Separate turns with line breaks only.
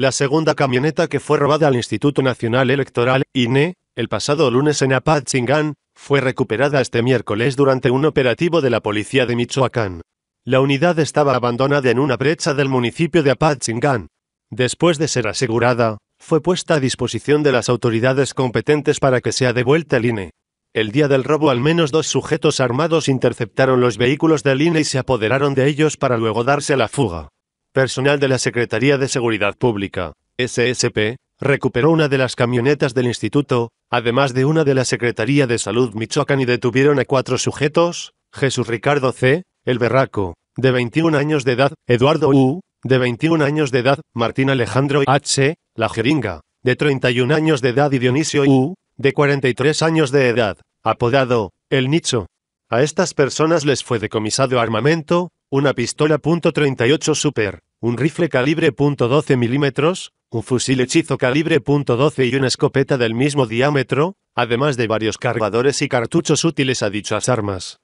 La segunda camioneta que fue robada al Instituto Nacional Electoral, INE, el pasado lunes en Apachingán, fue recuperada este miércoles durante un operativo de la policía de Michoacán. La unidad estaba abandonada en una brecha del municipio de Apachingán. Después de ser asegurada, fue puesta a disposición de las autoridades competentes para que sea devuelta al INE. El día del robo al menos dos sujetos armados interceptaron los vehículos del INE y se apoderaron de ellos para luego darse a la fuga personal de la Secretaría de Seguridad Pública, SSP, recuperó una de las camionetas del instituto, además de una de la Secretaría de Salud Michoacán y detuvieron a cuatro sujetos, Jesús Ricardo C., el Berraco, de 21 años de edad, Eduardo U., de 21 años de edad, Martín Alejandro H., la Jeringa, de 31 años de edad y Dionisio U., de 43 años de edad, apodado, El Nicho. A estas personas les fue decomisado armamento, una pistola .38 Super, un rifle calibre .12 milímetros, un fusil hechizo calibre .12 y una escopeta del mismo diámetro, además de varios cargadores y cartuchos útiles a dichas armas.